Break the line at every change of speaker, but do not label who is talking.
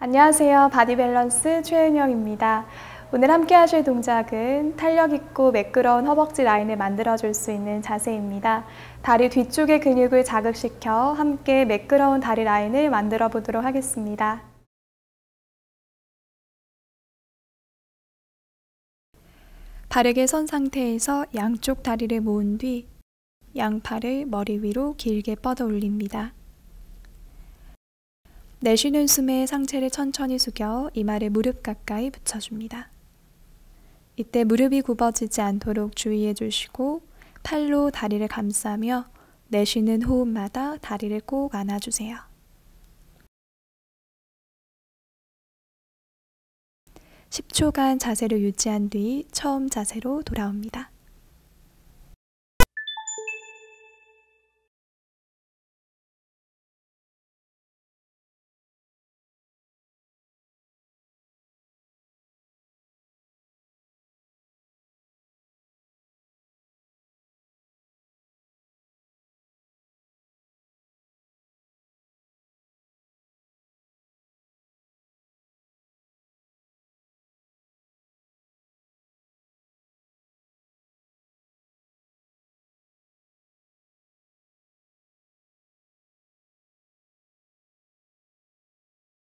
안녕하세요.
바디밸런스 최은영입니다. 오늘 함께 하실 동작은 탄력있고 매끄러운 허벅지 라인을 만들어줄 수 있는 자세입니다. 다리 뒤쪽의 근육을 자극시켜 함께 매끄러운 다리 라인을 만들어 보도록 하겠습니다.
바르게 선 상태에서
양쪽 다리를 모은 뒤 양팔을 머리 위로 길게 뻗어 올립니다. 내쉬는 숨에 상체를 천천히 숙여 이마를 무릎 가까이 붙여줍니다. 이때 무릎이 굽어지지 않도록 주의해 주시고 팔로 다리를 감싸며 내쉬는 호흡마다 다리를
꼭 안아주세요. 십초간 자세를 유지한 뒤 처음 자세로 돌아옵니다.